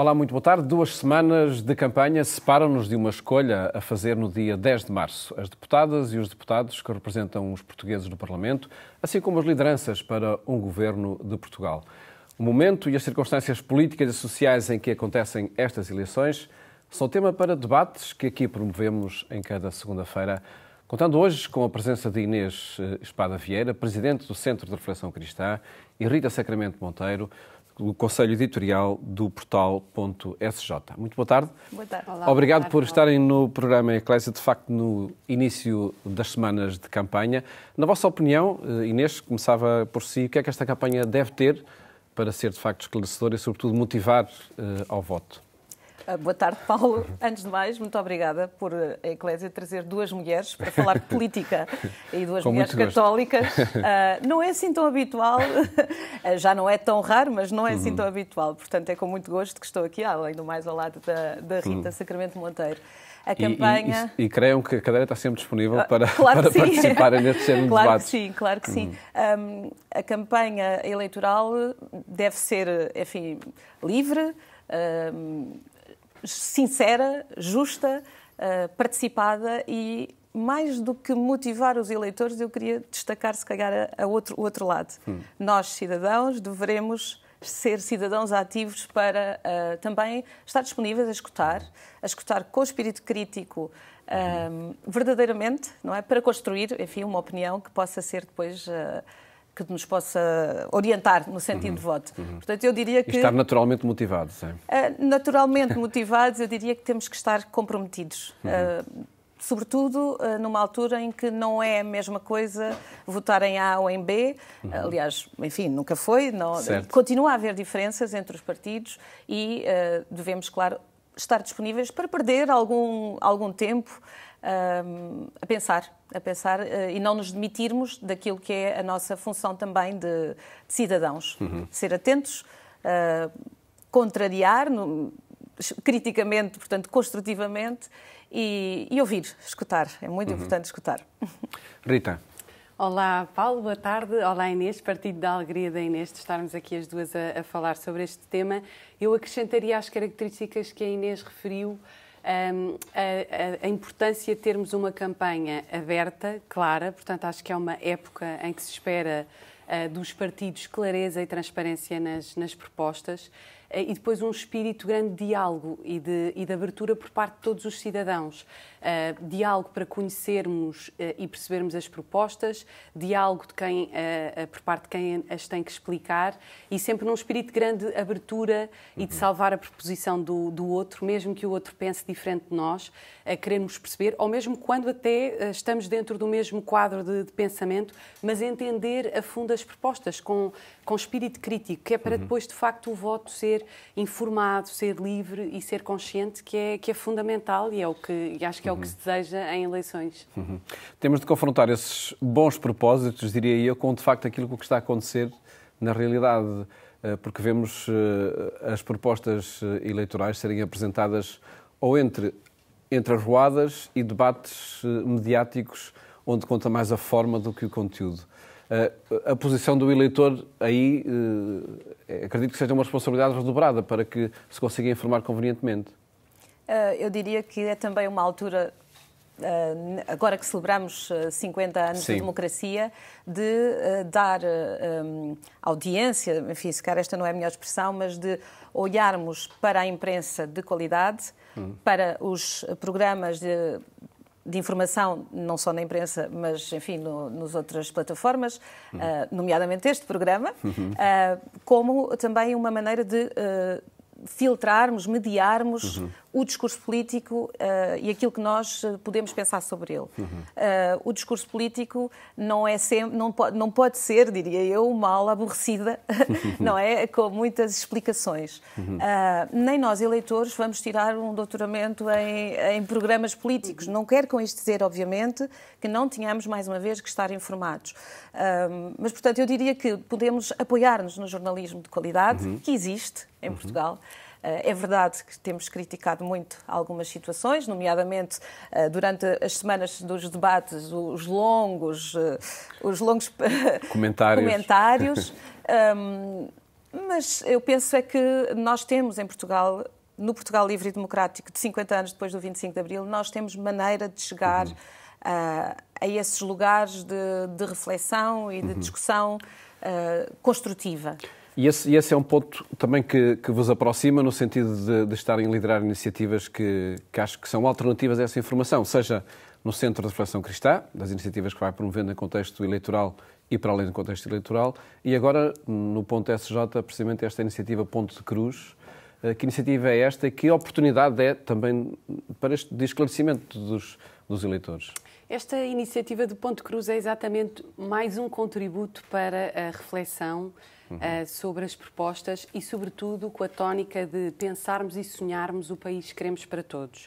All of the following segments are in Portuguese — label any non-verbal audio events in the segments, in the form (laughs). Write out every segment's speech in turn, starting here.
Olá, muito boa tarde. Duas semanas de campanha separam-nos de uma escolha a fazer no dia 10 de março. As deputadas e os deputados que representam os portugueses no Parlamento, assim como as lideranças para um governo de Portugal. O momento e as circunstâncias políticas e sociais em que acontecem estas eleições são tema para debates que aqui promovemos em cada segunda-feira. Contando hoje com a presença de Inês eh, Espada Vieira, presidente do Centro de Reflexão Cristã, e Rita Sacramento Monteiro, do Conselho Editorial do portal.sj. Muito boa tarde. Boa tarde. Olá, Obrigado boa tarde, por estarem no programa Eclésia, de facto, no início das semanas de campanha. Na vossa opinião, eh, Inês, começava por si, o que é que esta campanha deve ter para ser, de facto, esclarecedora e, sobretudo, motivar uh, ao voto? Ah, boa tarde, Paulo. Antes de mais, muito obrigada por eh, a Eclésia trazer duas mulheres para falar de política (laughs) e duas Com mulheres católicas. Uh, (laughs) não é assim tão habitual, (laughs) já não é tão raro, mas não é assim uhum. tão habitual. Portanto, é com muito gosto que estou aqui, ah, além do mais ao lado da, da Rita uhum. Sacramento Monteiro. A campanha... E, e, e, creiam que a cadeira está sempre disponível para, claro para neste claro Claro que sim, claro que sim. Um, uhum. a campanha eleitoral deve ser, eh, enfim, livre, um, sincera, justa, eh, participada e mais do que motivar os eleitores, eu queria destacar, se calhar, a outro, o outro lado. Hum. Nós, cidadãos, devemos ser cidadãos ativos para uh, também estar disponíveis a escutar, a escutar com espírito crítico, eh, uhum. verdadeiramente, não é? Para construir, enfim, uma opinião que possa ser depois. Uh, que nos possa orientar no sentido uhum, de voto. Uhum. Portanto, eu diria que... E estar naturalmente motivados, é? Ah, naturalmente motivados, eu diria que temos que estar comprometidos. Uhum. Uh, sobretudo ah, numa altura em que não é a mesma coisa votar em A ou em B. Uhum. Aliás, enfim, nunca foi. Não... Continua a haver diferenças entre os partidos e uh, devemos, claro, estar disponíveis para perder algum, algum tempo a pensar, a pensar eh, e não nos demitirmos daquilo que é a nossa função também de, de cidadãos. Uhum. Ser atentos, ah, contrariar no, criticamente, portanto, construtivamente e, e, ouvir, escutar. É muito uhum. importante escutar. (laughs) Rita. Olá, Paulo, boa tarde. Olá, Inês. Partido da alegria da Inês de estarmos aqui as duas a, a falar sobre este tema. Eu acrescentaria as características que a Inês referiu a, a, importância de termos uma campanha aberta, clara, portanto, acho que é uma época em que se espera eh, dos partidos, clareza e transparência nas, nas propostas eh, e depois um espírito grande de diálogo e de, e de abertura por parte de todos os cidadãos. Uh, diálogo para conhecermos uh, e percebermos as propostas, diálogo de quem, uh, por parte de quem as tem que explicar e sempre num espírito de grande abertura uhum. e de uhum. salvar a proposição do, do outro, mesmo que o outro pense diferente de nós, a querermos perceber, ou mesmo quando até estamos dentro do mesmo quadro de, de pensamento, mas entender a fundo propostas com, com espírito crítico, que é para uhum. depois, de facto, o voto ser informado, ser livre e ser consciente, que é, que é fundamental e é o que e acho que é uhum. o que uhum. se deseja em eleições. Uhum. Temos de confrontar esses bons propósitos, diria eu, com, de facto, aquilo que está a acontecer na realidade, eh, porque vemos eh, as propostas eh, eleitorais serem apresentadas ou entre, entre ruadas e debates mediáticos onde conta mais a forma do que o conteúdo. Eh, a posição do eleitor aí eh, é, acredito que seja uma responsabilidade redobrada para que se consiga informar convenientemente. Eh, eu diria que é também uma altura agora que celebramos 50 anos Sim. de democracia, de dar audiência, enfim, se calhar esta não é a melhor expressão, mas de olharmos para a imprensa de qualidade, hum. para os programas de de informação, não só na imprensa, mas, enfim, no, nas outras plataformas, uhum. uh, nomeadamente este programa, uh, como também uma maneira de uh, filtrarmos, mediarmos uhum. o discurso político uh, e aquilo que nós eh, podemos pensar sobre ele. Uhum. Uh, o discurso político não é sempre, não pode, não pode ser, diria eu, uma aula aborrecida, (laughs) não é, com muitas explicações. Uhum. Uh, nem nós eleitores vamos tirar um doutoramento em, em programas políticos. Não quero com isto dizer, obviamente, que não tenhamos mais uma vez que estar informados. mas portanto, eu diria que podemos apoiar-nos no jornalismo de qualidade uhum. que existe em uhum. Portugal. Eh, é verdade que temos criticado muito algumas situações, nomeadamente eh, durante as semanas dos debates, os longos, eh, os longos (laughs) comentários. comentários. um, (laughs) mas eu penso é que nós temos em Portugal no Portugal Livre e Democrático de 50 anos depois do 25 de Abril, nós temos maneira de chegar uhum. a, a esses lugares de, de reflexão e de uhum. discussão uh, construtiva. E esse, e esse, é um ponto também que, que vos aproxima no sentido de, de estarem a liderar iniciativas que, que, acho que são alternativas a essa informação, seja no Centro de Reflexão Cristã, das iniciativas que vai promovendo em contexto eleitoral e para além do contexto eleitoral, e agora no ponto SJ, precisamente esta iniciativa Ponto de Cruz. Eh, que iniciativa é esta e que oportunidade é também para este de esclarecimento dos, dos eleitores? Esta iniciativa do Ponto Cruz é exatamente mais um contributo para a reflexão uh, sobre as propostas e, sobretudo, com a tónica de pensarmos e sonharmos o país que queremos para todos.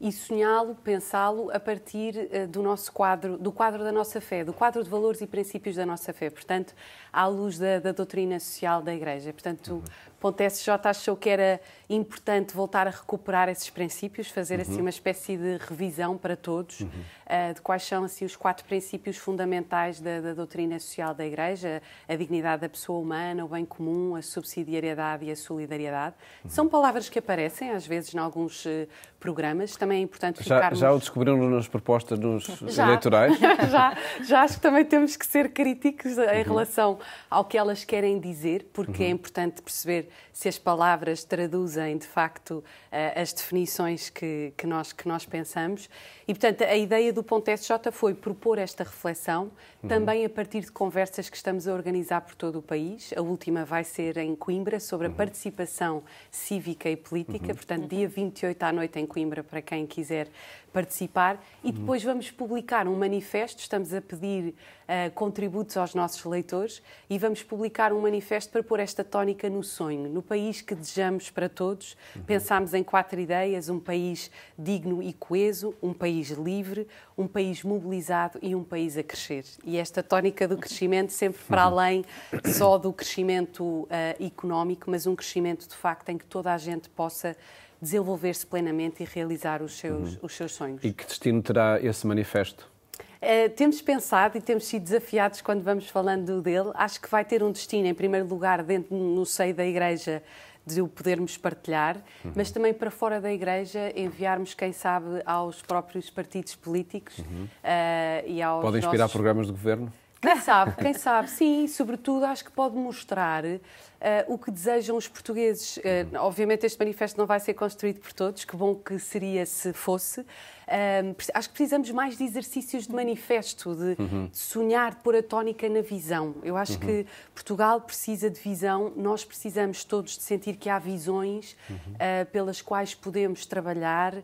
Uhum. E sonhá-lo, pensá-lo a partir uh, do nosso quadro, do quadro da nossa fé, do quadro de valores e princípios da nossa fé, portanto, à luz da, da doutrina social da Igreja. Portanto, uhum .sj achou que era importante voltar a recuperar esses princípios, fazer assim uhum. assim uma espécie de revisão para todos uhum. uh, de quais são assim os quatro princípios fundamentais da, da, doutrina social da Igreja: a dignidade da pessoa humana, o bem comum, a subsidiariedade e a solidariedade. Uhum. São palavras que aparecem às vezes em alguns eh, programas. Também é importante já, ficarmos... já o descobriram nas propostas dos (laughs) já. eleitorais? (laughs) já, já acho que também temos que ser críticos em uhum. relação ao que elas querem dizer, porque é uhum. importante perceber se as palavras traduzem de facto eh, as definições que, que, nós, que nós pensamos. E, portanto, a ideia do Ponto SJ foi propor esta reflexão, uhum. também a partir de conversas que estamos a organizar por todo o país. A última vai ser em Coimbra, sobre a uhum. participação cívica e política, uhum. portanto, uhum. dia 28 à noite em Coimbra, para quem quiser participar e depois vamos publicar um manifesto. Estamos a pedir uh, contributos aos nossos leitores e vamos publicar um manifesto para pôr esta tónica no sonho, no país que desejamos para todos. Uhum. Pensámos em quatro ideias: um país digno e coeso, um país livre, um país mobilizado e um país a crescer. E esta tónica do crescimento sempre para além só do crescimento uh, económico, mas um crescimento de facto em que toda a gente possa desenvolver-se plenamente e realizar os seus, uhum. os seus sonhos. E que destino terá esse manifesto? Uh, temos pensado e temos sido desafiados quando vamos falando dele. Acho que vai ter um destino, em primeiro lugar, dentro no seio da Igreja, de o podermos partilhar, uhum. mas também para fora da Igreja enviarmos, quem sabe, aos próprios partidos políticos uhum. uh, e aos. Pode inspirar nossos... programas de governo? Quem sabe, quem sabe, sim, sobretudo acho que pode mostrar Uh, o que desejam os portugueses. Uh, obviamente, este manifesto não vai ser construído por todos, que bom que seria se fosse. Uh, acho que precisamos mais de exercícios de manifesto, de, uhum. sonhar, de pôr a tónica na visão. Eu acho uhum. que Portugal precisa de visão, nós precisamos todos de sentir que há visões uhum. Eh, pelas quais podemos trabalhar,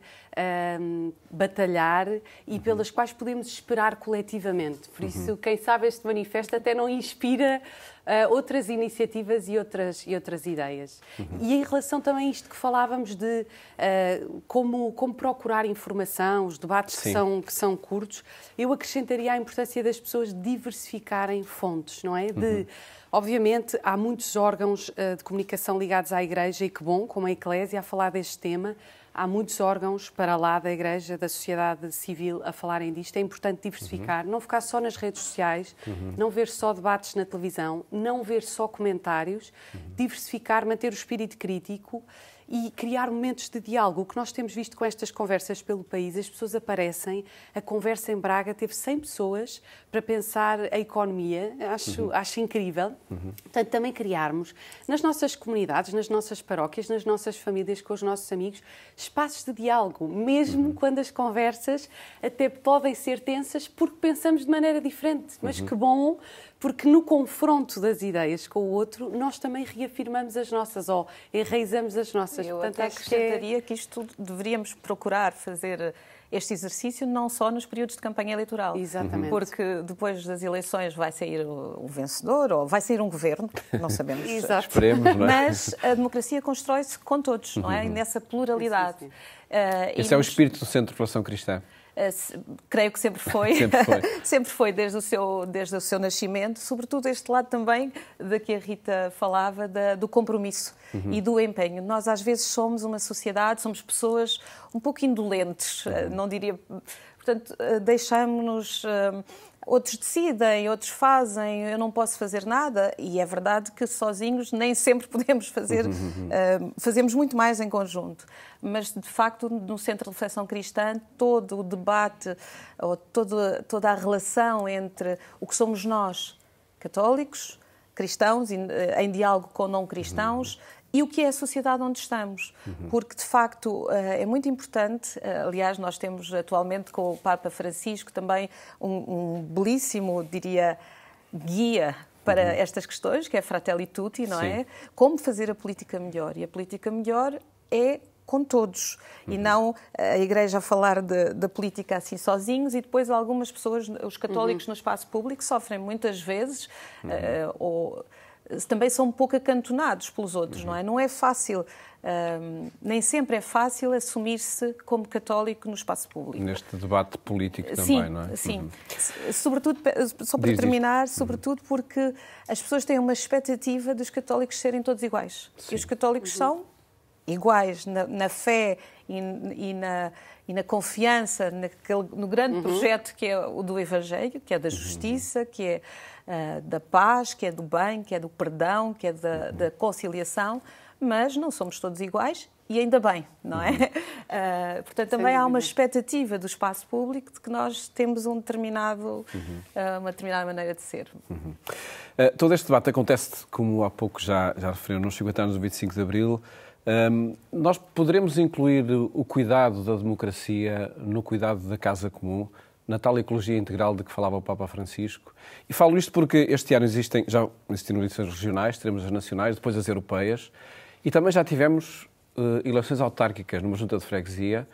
batalhar e uhum. pelas quais podemos esperar coletivamente. Por uhum. isso, quem sabe este manifesto até não inspira uh, outras iniciativas e outras, e outras ideias. Uhum. E em relação também a isto que falávamos de uh, como, como procurar informação, os debates que são, que são curtos, eu acrescentaria a importância das pessoas diversificarem fontes, não é? De, uhum. Obviamente, há muitos órgãos uh, de comunicação ligados à Igreja, e que bom, como a Eclésia, a falar deste tema há muitos órgãos para lá da Igreja, da sociedade civil a falarem disto. É importante diversificar, uhum. não ficar só nas redes sociais, uhum. não ver só debates na televisão, não ver só comentários, diversificar, manter o espírito crítico e criar momentos de diálogo. O que nós temos visto com estas conversas pelo país, as pessoas aparecem. A conversa em Braga teve 100 pessoas para pensar a economia. Acho, uhum. acho incrível. Uhum. Portanto, também criarmos nas nossas comunidades, nas nossas paróquias, nas nossas famílias, com os nossos amigos, espaços de diálogo, mesmo uhum. quando as conversas até podem ser tensas, porque pensamos de maneira diferente. Mas uhum. que bom porque no confronto das ideias com o outro, nós também reafirmamos as nossas ou enraizamos as nossas. Eu Portanto, até é acrescentaria que... que isto deveríamos procurar fazer este exercício não só nos períodos de campanha eleitoral. Exatamente. Porque depois das eleições vai sair o vencedor ou vai sair um governo, não sabemos. (laughs) Exato. Esperemos, não é? Mas a democracia constrói-se com todos, não é? E uhum. nessa pluralidade. Sim, sim. Uh, Esse é nos... o espírito do Centro de População Cristã. Eh, creio que sempre foi, (laughs) sempre foi, (laughs) sempre foi desde, o seu, desde o seu nascimento, sobretudo este lado também de que a Rita falava, da, do compromisso uhum. e do empenho. Nós às vezes somos uma sociedade, somos pessoas um pouco indolentes, eh, uhum. não diria... Portanto, eh, deixamos-nos outros decidem, outros fazem, eu não posso fazer nada. E é verdade que sozinhos nem sempre (laughs) podemos fazer, uh, fazemos muito mais em conjunto. Mas, de facto, no Centro de Reflexão Cristã, todo o debate, ou todo, toda a relação entre o que somos nós, católicos, cristãos, eh, em, diálogo com não cristãos, e o que é a sociedade onde estamos. Uhum. Porque, de facto, eh, é muito importante, eh, aliás, nós temos atualmente com o Papa Francisco também um, um belíssimo, diria, guia para uhum. estas questões, que é Fratelli Tutti, não é? Sim. é? Como fazer a política melhor. E a política melhor é com todos uhum. e não eh, a Igreja a falar da política assim sozinhos e depois algumas pessoas, os católicos uhum. no espaço público, sofrem muitas vezes uh, ou também são um pouco acantonados pelos outros, uhum. não é? Não é fácil, um, nem sempre é fácil assumir-se como católico no espaço público. Neste debate político sim, também, não é? Sim, uhum. sobretudo, só para Diz terminar, uhum. sobretudo porque as pessoas têm uma expectativa dos católicos serem todos iguais. Sim. E os católicos uhum. são iguais na, na fé e, e, na, e, na, confiança naquele, no grande uhum. projeto que é o do Evangelho, que é da uhum. justiça, que é eh, da paz, que é do bem, que é do perdão, que é da, da conciliação, mas não somos todos iguais e ainda bem, não é? Uh, (laughs) portanto, também Sem há uma expectativa do espaço público de que nós temos um determinado, uh, uma determinada maneira de ser. Uhum. Uh, todo este debate acontece, como há pouco já, já referiu, nos 50 anos do 25 de Abril. Um, ehm, nós poderemos incluir o cuidado da democracia no cuidado da casa comum? na tal ecologia integral de que falava o Papa Francisco. E falo isto porque este ano existem, já existiram eleições regionais, teremos as nacionais, depois as europeias, e também já tivemos uh, eleições autárquicas numa junta de freguesia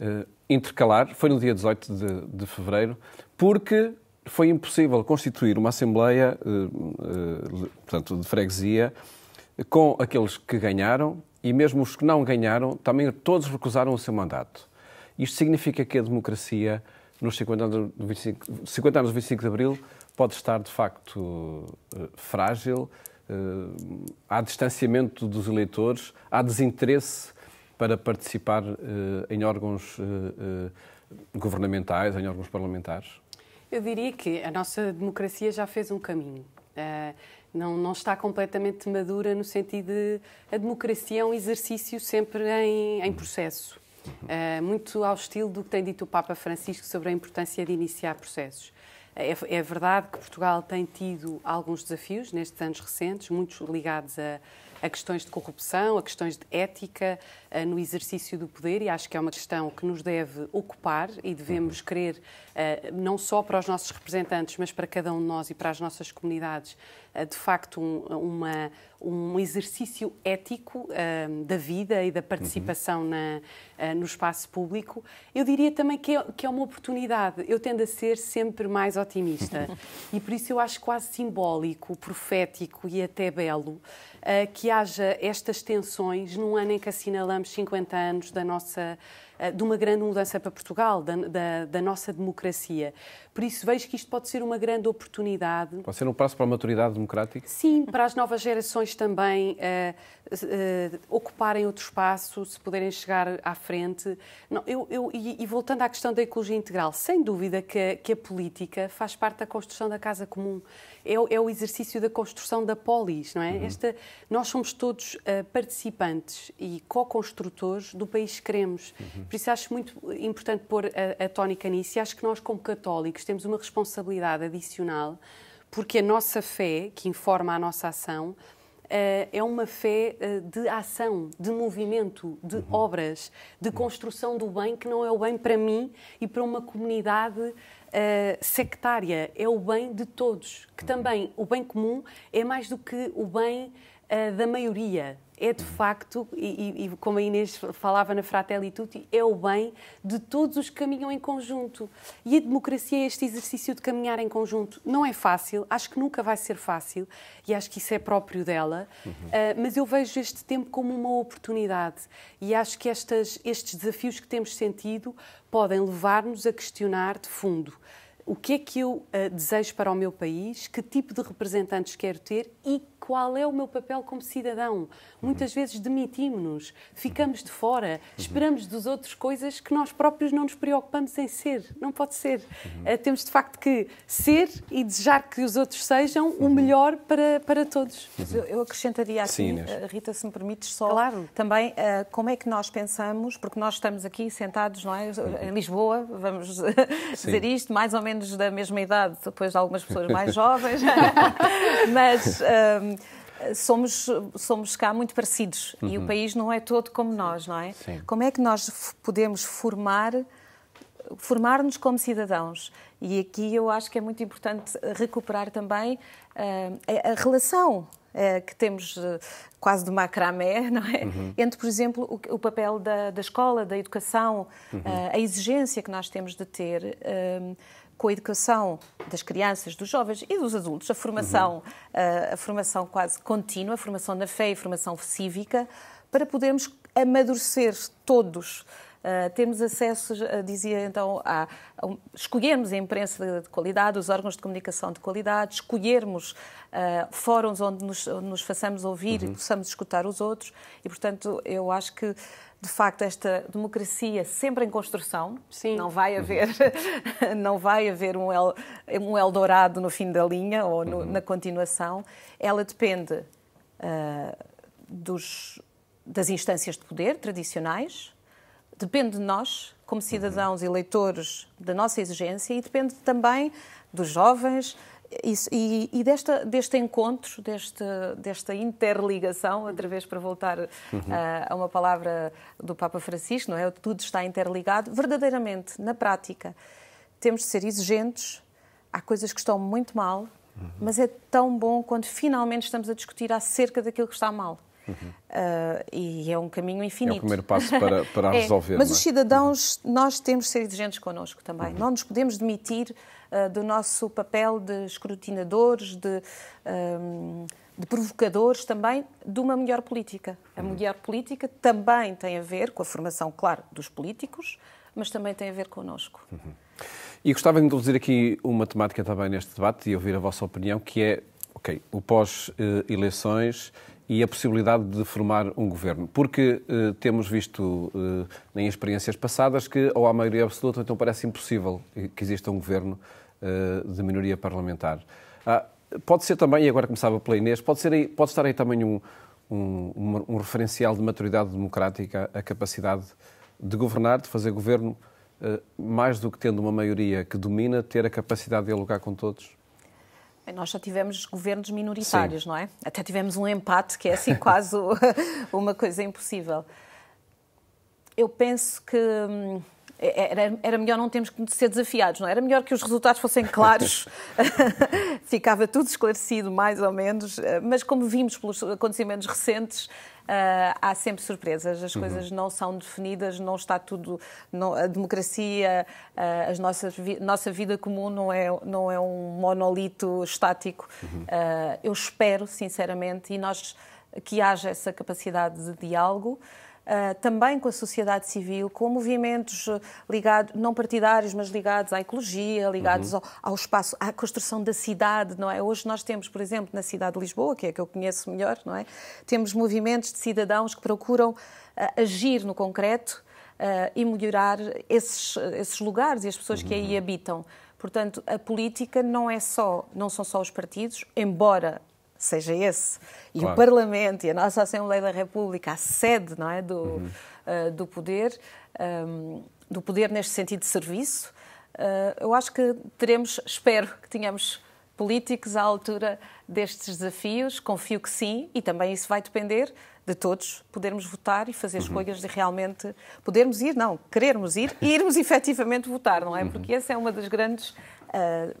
uh, intercalar, foi no dia 18 de, de, fevereiro, porque foi impossível constituir uma assembleia uh, portanto, de freguesia com aqueles que ganharam e mesmo os que não ganharam, também todos recusaram o seu mandato. Isto significa que a democracia nos 50 anos do 25, 50 anos do 25 de Abril pode estar, de facto, eh, frágil. Eh, há distanciamento dos eleitores, há desinteresse para participar eh, em órgãos governamentais, em órgãos parlamentares? Eu diria que a nossa democracia já fez um caminho. Não, não, está completamente madura no sentido de a democracia é um exercício sempre em, em processo uh, muito ao estilo do que tem dito o Papa Francisco sobre a importância de iniciar processos. É, é verdade que Portugal tem tido alguns desafios nestes anos recentes, muitos ligados a, a questões de corrupção, a questões de ética uh, no exercício do poder, e acho que é uma questão que nos deve ocupar e devemos uhum. querer, uh, não só para os nossos representantes, mas para cada um de nós e para as nossas comunidades, eh, de facto um, uma, um exercício ético eh, da vida e da participação uhum. na, uh, no espaço público. Eu diria também que é, que é uma oportunidade. Eu tendo a ser sempre mais otimista (laughs) e por isso eu acho quase simbólico, profético e até belo uh, que haja estas tensões num ano em que assinalamos 50 anos da nossa de uma grande mudança para Portugal, da, da, da, nossa democracia. Por isso vejo que isto pode ser uma grande oportunidade. Pode ser um passo para a maturidade democrática? Sim, para as novas gerações também uh, uh, ocuparem outro espaço, se puderem chegar à frente. Não, eu, eu e, e, voltando à questão da ecologia integral, sem dúvida que a, que a política faz parte da construção da casa comum. É, é, o exercício da construção da polis, não é? Uhum. Esta, nós somos todos uh, participantes e co-construtores do país que queremos. Uhum. Por isso acho muito importante pôr a, a tónica nisso e acho que nós, como católicos, temos uma responsabilidade adicional, porque a nossa fé, que informa a nossa ação, eh, é uma fé eh, de ação, de movimento, de uhum. obras, de construção do bem que não é o bem para mim e para uma comunidade eh, sectária. É o bem de todos, que uhum. também o bem comum é mais do que o bem da maioria é de facto, e, e, como a Inês falava na Fratelli Tutti, é o bem de todos os que caminham em conjunto. E a democracia é este exercício de caminhar em conjunto. Não é fácil, acho que nunca vai ser fácil, e acho que isso é próprio dela, uhum. uh, mas eu vejo este tempo como uma oportunidade. E acho que estas, estes desafios que temos sentido podem levar-nos a questionar de fundo o que é que eu uh, desejo para o meu país, que tipo de representantes quero ter e qual é o meu papel como cidadão. Muitas vezes demitimos-nos, ficamos de fora, esperamos dos outros coisas que nós próprios não nos preocupamos em ser. Não pode ser. Uh, temos de facto que ser e desejar que os outros sejam o uhum. melhor para, para todos. Uhum. Eu acrescentaria aqui, Sim, eh, Rita, se me permites, só claro. também uh, como é que nós pensamos, porque nós estamos aqui sentados não é, em uhum. Lisboa, vamos Sim. dizer isto, mais ou menos da mesma idade, depois de algumas pessoas mais jovens, (laughs) (laughs) mas um, eh, somos, somos cá muito parecidos uhum. e o uhum. país não é todo como nós, não é? Sim. Como é que nós podemos formar formar-nos como cidadãos. E aqui eu acho que é muito importante recuperar também uh, a, relação uh, que temos uh, quase de macramé, (laughs) não é? Uhum. Entre, por exemplo, o, o papel da, da, escola, da educação, uhum. a exigência que nós temos de ter com a educação das crianças, dos jovens e dos adultos, a formação, uhum. a, eh, a formação quase contínua, a formação na fé e a formação cívica, para podermos amadurecer todos. Uh, temos acesso, uh, dizia então, a, a um, escolhermos a imprensa de, de, qualidade, os órgãos de comunicação de qualidade, escolhermos uh, fóruns onde nos, onde nos façamos ouvir uhum. e possamos escutar os outros. E, portanto, eu acho que de facto esta democracia sempre em construção. Sim. Não vai haver, uhum. (laughs) não vai haver um, El, um Eldorado no fim da linha ou no, uhum. na continuação. Ela depende uh, dos, das instâncias de poder tradicionais, depende de nós, como uhum. cidadãos uhum. eleitores, da nossa exigência e depende também dos jovens, isso, e, e desta, deste encontro, deste, desta interligação, outra vez para voltar uhum. Eh, a uma palavra do Papa Francisco, não é? Tudo está interligado. Verdadeiramente, na prática, temos de ser exigentes. Há coisas que estão muito mal, uhum. mas é tão bom quando finalmente estamos a discutir acerca daquilo que está mal. Uhum. Uh, e é um caminho infinito. É o primeiro passo para, (laughs) para é, resolver. Mas é? os cidadãos, uhum. nós temos de ser exigentes connosco também. Uhum. Não nos podemos demitir uh, do nosso papel de escrutinadores, de. Um, ah, de provocadores também de uma melhor política. A uhum. melhor política também tem a ver com a formação, claro, dos políticos, mas também tem a ver connosco. Uhum. E gostava de introduzir aqui uma temática também neste debate e ouvir a vossa opinião, que é, ok, o pós-eleições e a possibilidade de formar um governo. Porque eh, temos visto eh, em experiências passadas que ou há maioria absoluta, então parece impossível eh, que exista um governo eh, de minoria parlamentar. Ah, pode ser também, e agora começava pela Inês, pode, ser aí, pode estar aí também um, um, um referencial de maturidade democrática, a capacidade de governar, de fazer governo, eh, mais do que tendo uma maioria que domina, ter a capacidade de dialogar com todos? Nós já tivemos governos minoritários, Sim. não é? Até tivemos um empate que é assim (laughs) quase (laughs) uma coisa impossível. Eu penso que hum, é, era, era melhor não termos que ser desafiados, não é? Era melhor que os resultados fossem claros, (laughs) ficava tudo esclarecido, mais ou menos, eh, mas como vimos pelos acontecimentos recentes, ah, há sempre surpresas, as uhum. coisas uhum. não são definidas, não está tudo. Não, a democracia, a ah, nossa, nossa vida comum não é, não é um monolito estático. Uhum. Ah, eu espero, sinceramente, e nós que haja essa capacidade de diálogo. Eh, também com a sociedade civil, com movimentos eh, ligados, não partidários, mas ligados à ecologia, ligados uhum. ao, ao, espaço, à construção da cidade, não é? Hoje nós temos, por exemplo, na cidade de Lisboa, que é a que eu conheço melhor, não é? Temos movimentos de cidadãos que procuram uh, agir no concreto uh, e melhorar esses, esses lugares e as pessoas uhum. que aí uhum. habitam. Portanto, a política não é só, não são só os partidos, embora seja esse, e claro. o Parlamento e a nossa Assembleia da República, a sede não é, do, uhum. uh, do poder, um, ehm, do poder neste sentido de serviço, uh, eu acho que teremos, espero que tenhamos políticos à altura destes desafios, confio que sim, e também isso vai depender de todos podermos votar e fazer uhum. escolhas de realmente podermos ir, não, querermos ir (laughs) e irmos efetivamente votar, não é? Uhum. Porque essa é uma das grandes. Uh,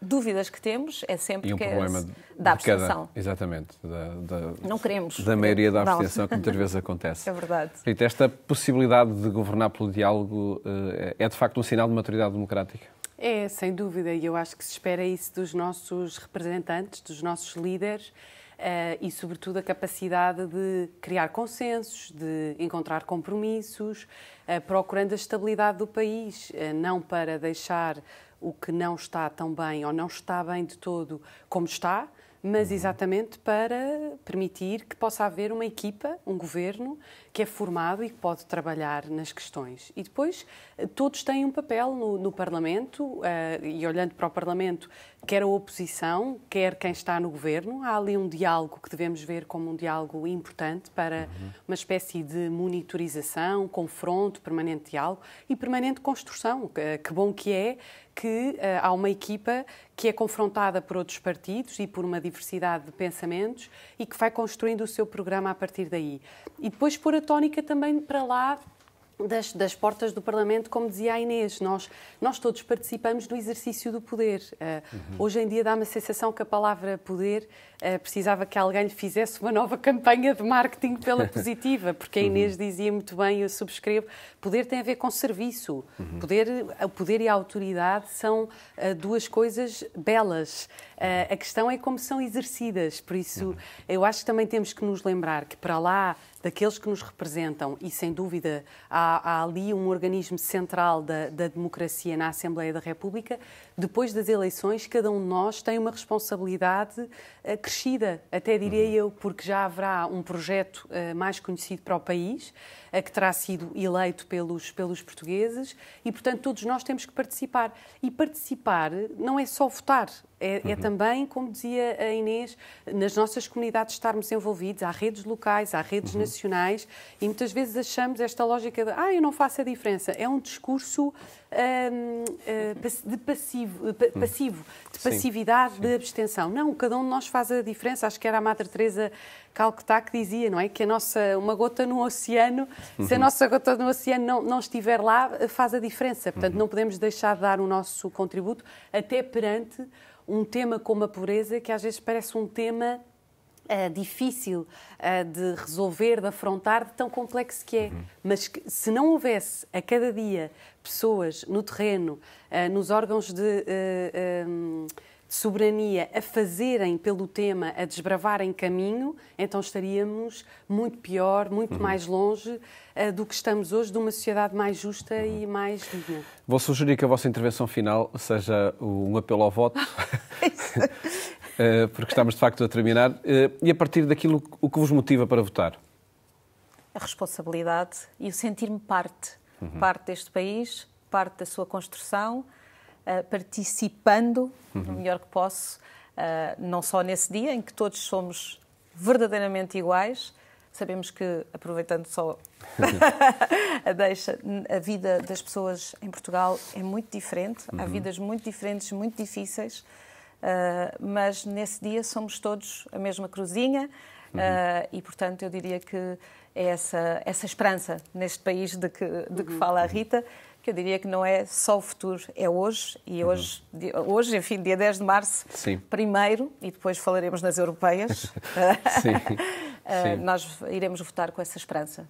dúvidas que temos é sempre e um que é problema é da abstenção. Cada, exatamente. Da, da, não queremos. Da maioria da abstenção não. que muitas vezes (laughs) acontece. É verdade. Rita, esta possibilidade de governar pelo diálogo eh, é, é de facto um sinal de maturidade democrática? É, sem dúvida, e eu acho que se espera isso dos nossos representantes, dos nossos líderes. Uh, e, sobretudo, a capacidade de criar consensos, de encontrar compromissos, uh, procurando a estabilidade do país, uh, não para deixar o que não está tão bem ou não está bem de todo como está, mas uhum. exatamente para permitir que possa haver uma equipa, um governo que é formado e que pode trabalhar nas questões. E depois eh, todos têm um papel no, no Parlamento, uh, e olhando para o Parlamento, quer a oposição, quer quem está no governo, há ali um diálogo que devemos ver como um diálogo importante para uhum. uma espécie de monitorização, confronto, permanente diálogo e permanente construção. que eh, bom que é que uh, há uma equipa que é confrontada por outros partidos e por uma diversidade de pensamentos e que vai construindo o seu programa a partir daí. E depois pôr a tónica também para lá das, das, portas do Parlamento, como dizia a Inês, nós, nós todos participamos do exercício do poder. Uh, uhum. Hoje em dia dá-me a sensação que a palavra poder uh, precisava que alguém lhe fizesse uma nova campanha de marketing pela (laughs) positiva, porque a uhum. Inês uhum. dizia muito bem, eu subscrevo, poder tem a ver com serviço. Uhum. Poder, o poder e a autoridade são uh, duas coisas belas. a questão é como são exercidas, por isso uhum. eu acho que também temos que nos lembrar que para lá daqueles que nos representam, e sem dúvida há, há ali um organismo central da, da, democracia na Assembleia da República, depois das eleições, cada um de nós tem uma responsabilidade eh, crescida, até diria uhum. eu, porque já haverá um projeto eh, mais conhecido para o país a que terá sido eleito pelos, pelos portugueses e, portanto, todos nós temos que participar. E participar não é só votar, é, é, uhum. também, como dizia a Inês, nas nossas comunidades estarmos envolvidos. Há redes locais, há redes uhum. nacionais e muitas vezes achamos esta lógica de ah, eu não faço a diferença. É um discurso hum, eh, de passivo, uhum. passivo de passividade, sim. de abstenção. Não, cada um de nós faz a diferença. Acho que era a Madre Teresa Calcutá que dizia, não é? Que a nossa, uma gota no oceano, se a uhum. nossa gota no oceano não, não estiver lá, faz a diferença. Portanto, uhum. não podemos deixar de dar o nosso contributo, até perante um tema como a pobreza, que às vezes parece um tema Uh, difícil uh, de resolver, de afrontar, de tão complexo que é. Uhum. Mas que, se não houvesse a cada dia pessoas no terreno, uh, nos órgãos de. Um de soberania a fazerem pelo tema, a desbravarem caminho, então estaríamos muito pior, muito uhum. mais longe uh, do que estamos hoje, de uma sociedade mais justa uhum. e mais digna. Vou sugerir que a vossa intervenção final seja um apelo ao voto. (laughs) Eh, porque estamos de facto a terminar. Eh, e a partir daquilo, o que vos motiva para votar? A responsabilidade e o sentir-me parte. Uhum. Parte deste país, parte da sua construção, eh, participando, uhum. o melhor que posso, eh, não só nesse dia em que todos somos verdadeiramente iguais, sabemos que, aproveitando só (laughs) a deixa, a vida das pessoas em Portugal é muito diferente, uhum. há vidas muito diferentes, muito difíceis, eh, mas nesse dia somos todos a mesma cruzinha, Uhum. Uh, e, portanto, eu diria que é essa, essa esperança neste país de que, de que uhum. fala a uhum. Rita eu diria que não é só o futuro, é hoje, e uhum. hoje, uhum. hoje enfim, dia 10 de março, Sim. primeiro, e depois falaremos nas europeias, (laughs) Sim. (laughs) Eh, sim. nós iremos votar com essa esperança.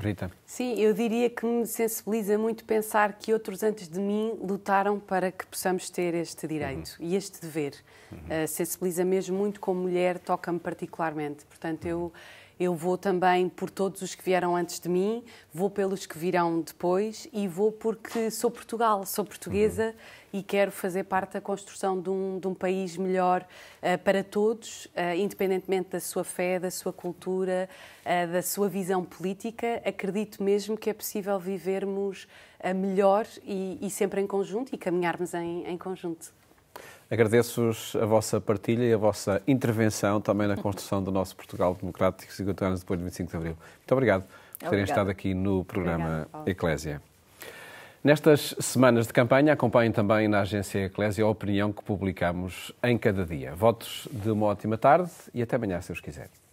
Rita. Sim, eu diria que me sensibiliza muito pensar que outros antes de mim lutaram para que possamos ter este direito uhum. e este dever. Uhum. Uh, sensibiliza mesmo muito como mulher, toca-me particularmente. Portanto, eu uhum eu vou também por todos os que vieram antes de mim, vou pelos que virão depois e vou porque sou Portugal, sou portuguesa uhum. e quero fazer parte da construção de um, de um país melhor uh, para todos, uh, independentemente da sua fé, da sua cultura, uh, da sua visão política. Acredito mesmo que é possível vivermos melhor e, e, sempre em conjunto e caminharmos em, em conjunto. Agradeço-vos a vossa partilha e a vossa intervenção também na construção do nosso Portugal Democrático 50 anos depois de 25 de Abril. Muito obrigado por terem estado aqui no programa Obrigada, Eclésia. Nestas semanas de campanha, acompanhem também na Agência Eclésia a opinião que publicamos em cada dia. Votos de uma ótima tarde e até amanhã, se os quiserem.